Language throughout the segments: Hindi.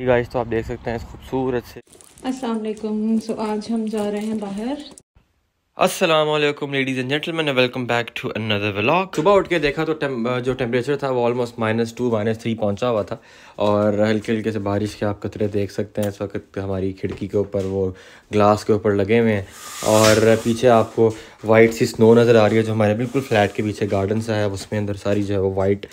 ये गाइस तो आप देख सकते हैं इस खूबसूरत से अस्सलाम वालेकुम सो आज हम जा रहे हैं बाहर Aslam ladies welcome back to another vlog सुबह उठ के देखा तो टेम, जो टेम्परेचर था वो almost minus two minus three पहुँचा हुआ था और हल्के हल्के से बारिश के आप कतरे देख सकते हैं इस वक्त हमारी खिड़की के ऊपर वो ग्लास के ऊपर लगे हुए हैं और पीछे आपको वाइट सी स्नो नज़र आ रही है जो हमारे बिल्कुल फ्लैट के पीछे गार्डन सा है उसमें अंदर सारी जो है वो वाइट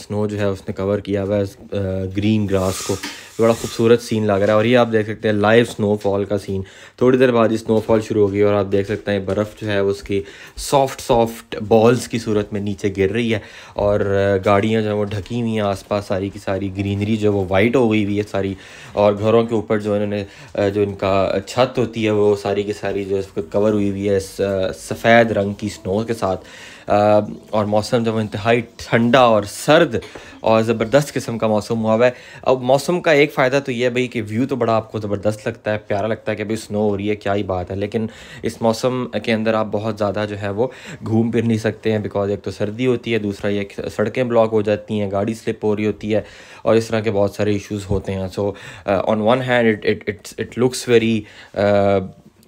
स्नो जो है उसने कवर किया हुआ है ग्रीन ग्रास को बड़ा खूबसूरत सीन लग रहा है और ये आप देख सकते हैं लाइव स्नोफॉल का सीन थोड़ी देर बाद ही स्नोफॉल शुरू होगी और आप देख सकते हैं बर्फ़ जो है उसकी सॉफ्ट सॉफ्ट बॉल्स की सूरत में नीचे गिर रही है और गाड़ियाँ जो है वो ढकी हुई हैं आसपास सारी की सारी ग्रीनरी जो वो वाइट हो गई हुई है सारी और घरों के ऊपर जो इन्होंने जो इनका छत होती है वो सारी की सारी जो कवर हुई हुई है सफ़ेद रंग की स्नो के साथ और मौसम जब इंतहाई ठंडा और सर्द और ज़बरदस्त किस्म का मौसम हुआ हुआ है अब मौसम का एक फ़ायदा तो यह है भाई कि व्यू तो बड़ा आपको ज़बरदस्त लगता है प्यारा लगता है कि भाई स्नो हो रही है क्या ही बात है लेकिन इस मौसम के अंदर आप बहुत ज़्यादा जो है वो घूम फिर नहीं सकते हैं बिकॉज एक तो सर्दी होती है दूसरा ये सड़कें ब्लॉक हो जाती हैं गाड़ी स्लिप हो रही होती है और इस तरह के बहुत सारे इशूज़ होते हैं so on one hand it it it's it looks very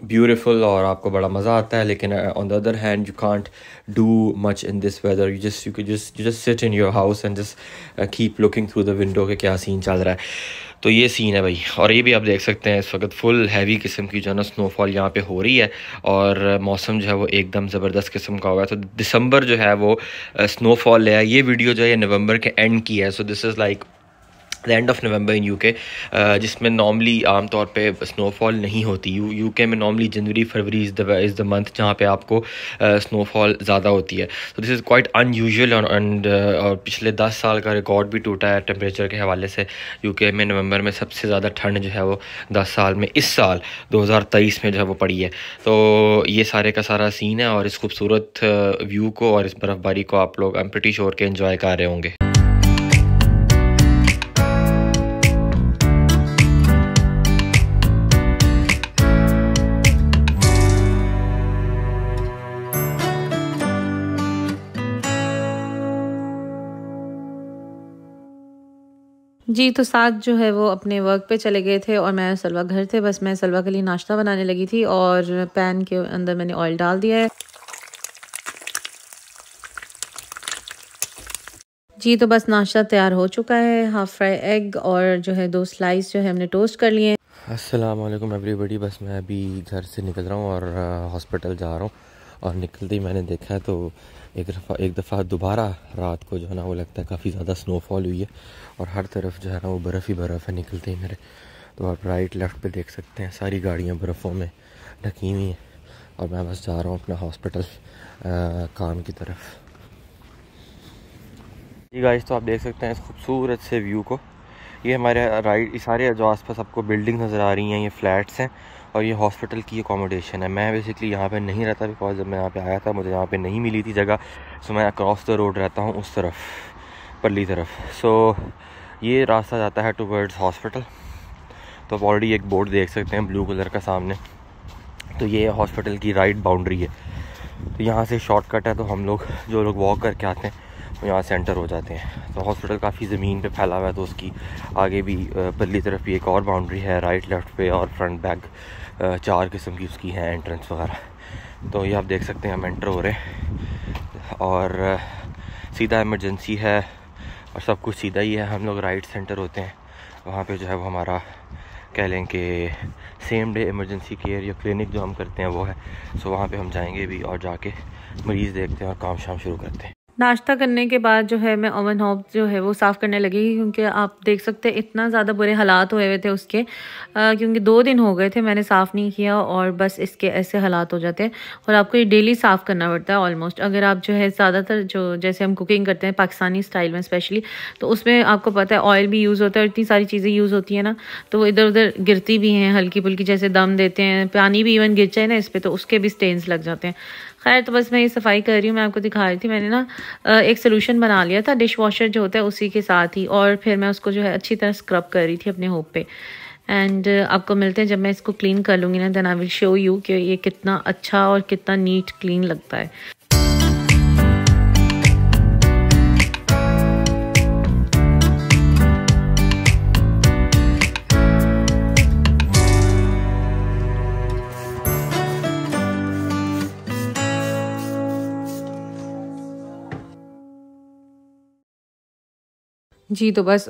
beautiful or aapko bada maza aata hai lekin on the other hand you can't do much in this weather you just you could just you just sit in your house and just uh, keep looking through the window ke kya scene chal raha hai तो ये सीन है भाई और ये भी आप देख सकते हैं इस वक्त फुल हैवी किस्म की जो है ना स्नोफॉल यहाँ पे हो रही है और मौसम जो है वो एकदम ज़बरदस्त किस्म का हुआ है तो दिसंबर जो है वो स्नोफॉल है ये वीडियो जो है नवंबर के एंड की है so this is like the end of November in UK जिसमें नॉर्मली आमतौर पे स्नोफॉल नहीं होती यू यूके में नॉर्मली जनवरी फरवरी is the is the month जहाँ पे आपको स्नोफॉल uh, ज़्यादा होती है तो this is quite unusual and और पिछले दस साल का रिकॉर्ड भी टूटा है टेम्परेचर के हवाले से यूके में नवंबर में सबसे ज़्यादा ठंड जो है वो दस साल में इस साल दो में जो है वो पड़ी है तो ये सारे का सारा सीन है और इस खूबसूरत व्यू uh, को और इस बर्फ़बारी को आप लोग आई एम के इन्जॉय कर रहे होंगे जी तो साथ जो है वो अपने वर्क पे चले गए थे और मैं सलवा घर थे बस मैं सलवा के लिए नाश्ता बनाने लगी थी और पैन के अंदर मैंने ऑयल डाल दिया है जी तो बस नाश्ता तैयार हो चुका है हाफ फ्राई एग और जो है दो स्लाइस जो है हमने टोस्ट कर लिए हैं असलम एवरीबडी बस मैं अभी घर से निकल रहा हूँ और हॉस्पिटल जा रहा हूँ और निकलते मैंने देखा है तो एक दफ़ा एक दफ़ा दोबारा रात को जो है ना वो लगता है काफ़ी ज़्यादा स्नोफॉल हुई है और हर तरफ जो है ना वो बर्फ़ ही बर्फ़ है निकलते ही मेरे तो आप राइट लेफ़्ट पे देख सकते हैं सारी गाड़ियाँ बर्फ़ों में ढकी हुई हैं और मैं बस जा रहा हूँ अपना हॉस्पिटल काम की तरफ जी गाइस तो आप देख सकते हैं इस खूबसूरत से व्यू को ये हमारे राइट सारे आस पास आपको बिल्डिंग नज़र आ रही हैं ये फ्लैट्स हैं और ये हॉस्पिटल की अकोमोडेशन है मैं बेसिकली यहाँ पे नहीं रहता बिकॉज जब मैं यहाँ पे आया था मुझे यहाँ पे नहीं मिली थी जगह सो मैं अक्रॉस द रोड रहता हूँ उस तरफ पल्ली तरफ सो ये रास्ता जाता है टूवर्ड्स हॉस्पिटल तो आप ऑलरेडी एक बोर्ड देख सकते हैं ब्लू कलर का सामने तो ये हॉस्पिटल की राइट बाउंड्री है तो यहाँ से शॉर्टकट है तो हम लोग जो लोग वॉक करके आते हैं यहाँ सेंटर हो जाते हैं तो हॉस्पिटल काफ़ी ज़मीन पे फैला हुआ है तो उसकी आगे भी पल्ली तरफ भी एक और बाउंड्री है राइट लेफ्ट पे और फ्रंट बैक चार किस्म की उसकी है एंट्रेंस वगैरह तो ये आप देख सकते हैं हम एंटर हो रहे हैं और सीधा इमरजेंसी है और सब कुछ सीधा ही है हम लोग राइट सेंटर होते हैं वहाँ पर जो है वो हमारा कह लें कि सेम डे इमरजेंसी केयर या क्लिनिक जो हम करते हैं वो है सो वहाँ पर हम जाएँगे भी और जाके मरीज़ देखते हैं और काम शाम शुरू करते हैं नाश्ता करने के बाद जो है मैं ओवन हॉब जो है वो साफ़ करने लगी क्योंकि आप देख सकते हैं इतना ज़्यादा बुरे हालात हुए हुए थे उसके क्योंकि दो दिन हो गए थे मैंने साफ़ नहीं किया और बस इसके ऐसे हालात हो जाते हैं और आपको ये डेली साफ़ करना पड़ता है ऑलमोस्ट अगर आप जो है ज़्यादातर जो जैसे हम कुकिंग करते हैं पाकिस्तानी स्टाइल में स्पेशली तो उसमें आपको पता है ऑयल भी यूज़ होता है इतनी सारी चीज़ें यूज़ होती हैं ना तो वो इधर उधर गिरती भी हैं हल्की फुल्की जैसे दम देते हैं पानी भी इवन गिर जाए ना इस पर तो उसके भी स्टेन्स लग जाते हैं खैर तो बस मैं ये सफाई कर रही हूँ मैं आपको दिखा रही थी मैंने ना एक सोल्यूशन बना लिया था डिश वॉशर जो होता है उसी के साथ ही और फिर मैं उसको जो है अच्छी तरह स्क्रब कर रही थी अपने होप पे एंड आपको मिलते हैं जब मैं इसको क्लीन कर लूँगी ना then I will show you कि ये कितना अच्छा और कितना नीट क्लीन लगता है जी तो बस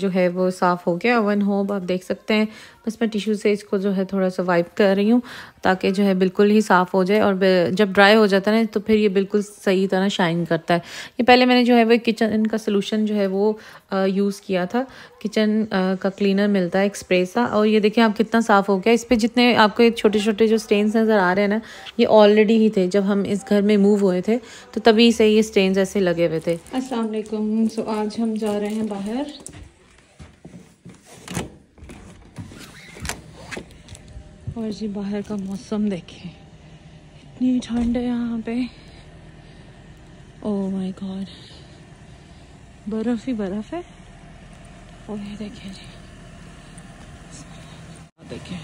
जो है वो साफ़ हो गया ओवन होम आप देख सकते हैं बस मैं टिश्यू से इसको जो है थोड़ा सा वाइप कर रही हूँ ताकि जो है बिल्कुल ही साफ़ हो जाए और जब ड्राई हो जाता है ना तो फिर ये बिल्कुल सही तरह शाइन करता है ये पहले मैंने जो है वो किचन का सोलूशन जो है वो यूज़ किया था किचन का क्लीनर मिलता है एक्सप्रे सा और ये देखिए आप कितना साफ़ हो गया इस पर जितने आपको छोटे छोटे जो स्टेन्स नज़र आ रहे हैं ना ये ऑलरेडी ही थे जब हम इस घर में मूव हुए थे तो तभी से ये स्टेन्स ऐसे लगे हुए थे असलकुम सो आज हम जा रहे हैं बाहर और जी बाहर का मौसम देखें इतनी ठंड है यहाँ पे ओ माय गॉड बर्फ़ ही बर्फ़ है और ये देखें जी देखें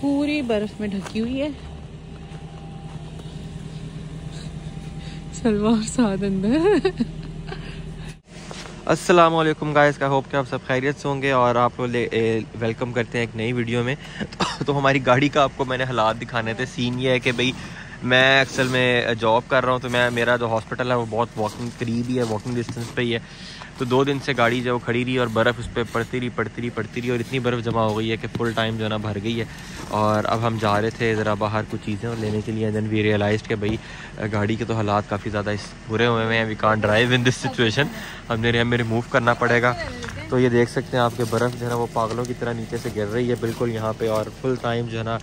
पूरी बर्फ़ में ढकी हुई है सलवार साथ अंदर अस्सलाम वालेकुम गाइस का होप कि आप सब खैरियत से होंगे और आप लोग वेलकम करते हैं एक नई वीडियो में तो, तो हमारी गाड़ी का आपको मैंने हालात दिखाने थे सीन ये है कि भाई मैं अक्सर में जॉब कर रहा हूँ तो मैं मेरा जो हॉस्पिटल है वो बहुत वॉकिंग करीब ही है वॉकिंग डिस्टेंस पे ही है तो दो दिन से गाड़ी जो खड़ी रही और बर्फ़ उस पर पड़ती रही पड़ती रही पड़ती रही और इतनी बर्फ़ जमा हो गई है कि फुल टाइम जो है ना भर गई है और अब हम जा रहे थे ज़रा बाहर कुछ चीज़ें और लेने के लिए दैन वी रियलाइज कि भाई गाड़ी के तो हालात काफ़ी ज़्यादा इस बुरे हुए हैं we can't drive in this situation हमने हमें रिमूव करना पड़ेगा तो ये देख सकते हैं आपके बर्फ़ जो है ना वो पागलों की तरह नीचे से गिर रही है बिल्कुल यहाँ पर और फुल टाइम जो है ना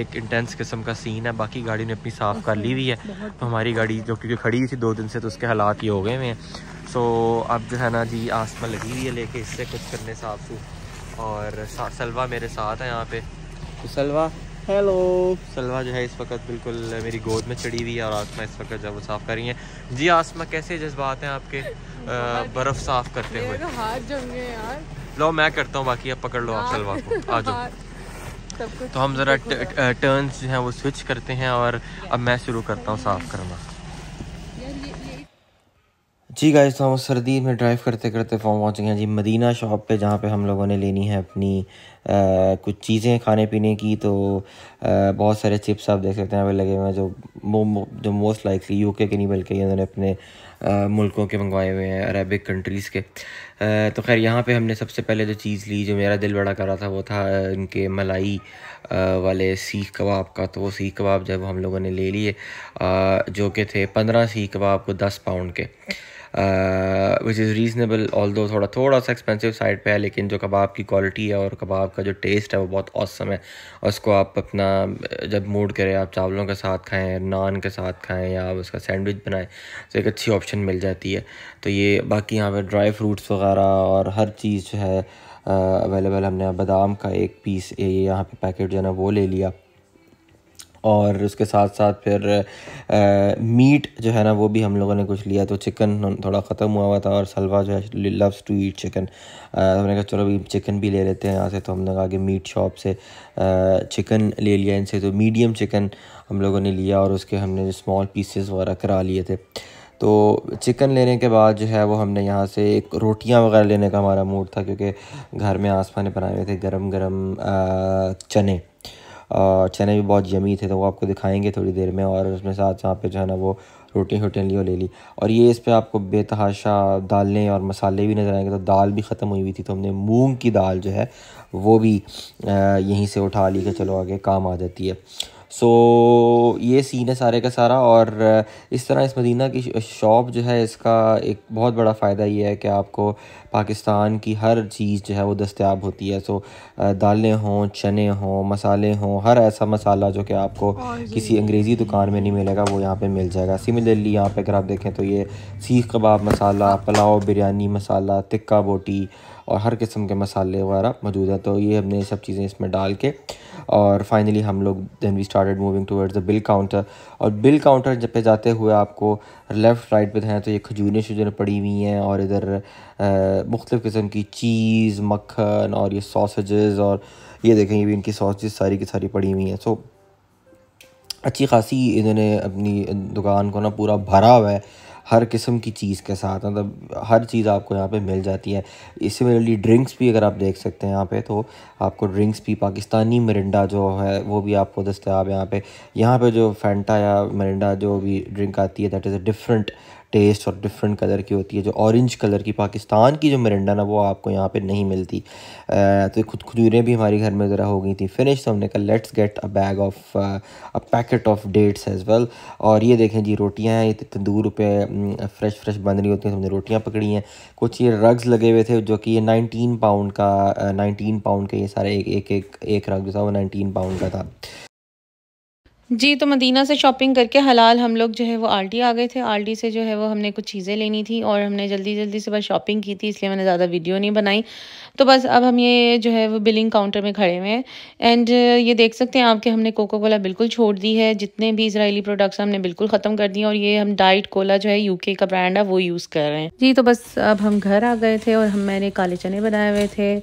एक इंटेंस किस्म का सीन है बाकी गाड़ी ने अपनी साफ़ कर ली हुई है तो हमारी गाड़ी जो क्योंकि खड़ी थी दो दिन से तो उसके हालात ये हो गए हुए हैं सो अब जो है ना जी आसमा लगी हुई है लेके इससे कुछ करने साफ सूफ और सलवा मेरे साथ है यहाँ पे तो सलवा हेलो सलवा जो है इस वक्त बिल्कुल मेरी गोद में चढ़ी हुई है और आसमा इस वक्त जब वो साफ़ कर रही है जी आसमा कैसे जज्बात हैं आपके बर्फ़ साफ़ करते हुए हाथ जम गए यार लो मैं करता हूँ बाकी आप पकड़ लो आप हाँ। सलवा को आ जाओ तो हम ज़रा टर्न जो है वो स्विच करते हैं और अब मैं शुरू करता हूँ साफ़ करना जी गाइस तो हम सर्दी में ड्राइव करते करते फॉर्म पहुँच गए हैं जी मदीना शॉप पे जहाँ पे हम लोगों ने लेनी है अपनी कुछ चीज़ें खाने पीने की तो बहुत सारे चिप्स आप देख सकते हैं यहाँ पर लगे हुए हैं जो मो, जो मोस्ट लाइकली यूके के नहीं बल्कि इन्होंने अपने मुल्कों के मंगवाए हुए हैं अरबिक कंट्रीज़ के तो खैर यहाँ पे हमने सबसे पहले जो चीज़ ली जो मेरा दिल बड़ा कर रहा था वो था इनके मलाई वाले सीख कबाब का तो वो सीख कबाब जब हम लोगों ने ले लिए जो कि थे पंद्रह सीख कबाब को दस पाउंड के विच इज़ रीज़नेबल ऑल दो थोड़ा थोड़ा सा एक्सपेंसिव साइड पे है लेकिन जो कबाब की क्वालिटी है और कबाब का जो टेस्ट है वो बहुत औसम है उसको आप अपना जब मूड करें आप चावलों के साथ खाएँ नान के साथ खाएँ या आप उसका सैंडविच बनाएँ तो एक अच्छी ऑप्शन मिल जाती है तो ये बाकी यहाँ पर ड्राई फ्रूट्स वगैरह और हर चीज़ जो है अवेलेबल uh, हमने बादाम का एक पीस यहाँ पे पैकेट जो है ना वो ले लिया और उसके साथ साथ फिर आ, मीट जो है ना वो भी हम लोगों ने कुछ लिया तो चिकन थोड़ा ख़त्म हुआ हुआ था और सलवा जो है लव्स टू ईट चिकन हमने कहा चलो अभी चिकन भी ले लेते हैं यहाँ से तो हमने कहा कि मीट शॉप से आ, चिकन ले लिया इनसे तो मीडियम चिकन हम लोगों ने लिया और उसके हमने स्मॉल पीसेस वगैरह करा लिए थे तो चिकन लेने के बाद जो है वो हमने यहाँ से एक रोटियाँ वगैरह लेने का हमारा मूड था क्योंकि घर में आसमान बनाए हुए थे गरम गरम चने और चने भी बहुत जमी थे तो वो आपको दिखाएंगे थोड़ी देर में और उसमें साथ यहाँ पे जो है ना वो रोटी होटी लियो ले ली और ये इस पर आपको बेतहाशा दालें और मसाले भी नज़र आएंगे तो दाल भी ख़त्म हुई हुई थी तो हमने मूंग की दाल जो है वो भी यहीं से उठा ली कि चलो आगे काम आ जाती है सो ये सीन है सारे का सारा और uh, इस तरह इस मदीना की शॉप जो है इसका एक बहुत बड़ा फ़ायदा ये है कि आपको पाकिस्तान की हर चीज़ जो है वो दस्तियाब होती है सो uh, दालें हों चने हों मसाले हों हर ऐसा मसाला जो कि आपको हाँ किसी अंग्रेज़ी दुकान में नहीं मिलेगा वो यहाँ पे मिल जाएगा सिमिलरली यहाँ पे अगर आप देखें तो ये सीख कबाब मसाला हाँ। पुलाव बिरयानी मसाला तिक्का बोटी और हर किस्म के मसाले वगैरह मौजूद हैं तो ये हमने सब चीज़ें इसमें डाल के और फाइनली हम लोग then we started moving towards the bill counter और बिल काउंटर जब पे जाते हुए आपको लेफ़्ट राइट पे हैं तो ये खजूरें शजूर पड़ी हुई हैं और इधर मुख्तफ किस्म की चीज़ मक्खन और ये सॉसेजेस और ये देखें ये भी इनकी सॉसेज सारी की सारी पड़ी हुई हैं सो अच्छी खासी इन्होंने अपनी दुकान को ना पूरा भरा हुआ है हर किस्म की चीज़ के साथ मतलब हर चीज़ आपको यहाँ पे मिल जाती है इससे ड्रिंक्स भी अगर आप देख सकते हैं यहाँ पे तो आपको ड्रिंक्स भी पाकिस्तानी मरिंडा जो है वो भी आपको दस्तियाब यहाँ पे यहाँ पे जो फैंटा या मरिंडा जो भी ड्रिंक आती है that is a different taste और डिफरेंट कलर की होती है जो ऑरेंज कलर की पाकिस्तान की जो मिरिंडा ना वो आपको यहाँ पे नहीं मिलती आ, तो खुद खजूरें भी हमारे घर में ज़रा हो गई थी फिनिश तो हमने कहा let's get a bag of a packet of dates as well और ये देखें जी रोटियाँ हैं तंदूर पे फ्रेश फ्रेश बन रही होती हैं तो हमने रोटियाँ पकड़ी हैं कुछ ये रग्स लगे हुए थे जो कि ये नाइनटीन पाउंड का नाइनटीन पाउंड का ये सारे एक एक एक, एक रग जो था वो नाइनटीन पाउंड का था जी तो मदीना से शॉपिंग करके हलाल हम लोग जो है वो आल्टी आ गए थे आल्टी से जो है वो हमने कुछ चीज़ें लेनी थी और हमने जल्दी जल्दी से बस शॉपिंग की थी इसलिए मैंने ज़्यादा वीडियो नहीं बनाई तो बस अब हम ये जो है वो बिलिंग काउंटर में खड़े हुए हैं एंड ये देख सकते हैं आपके हमने कोको कोला बिल्कुल छोड़ दी है जितने भी इसराइली प्रोडक्ट्स हमने बिल्कुल ख़त्म कर दिए और ये हम डाइट कोला जो है यूके का ब्रांड है वो यूज़ कर रहे हैं जी तो बस अब हम घर आ गए थे और हम मैंने काले चने बनाए हुए थे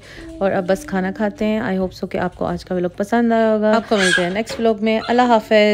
और अब बस खाना खाते हैं आई होप सो कि आपको आज का व्लॉग पसंद आया होगा आपको मिलते हैं नेक्स्ट व्लॉग में अल्लाह हाफ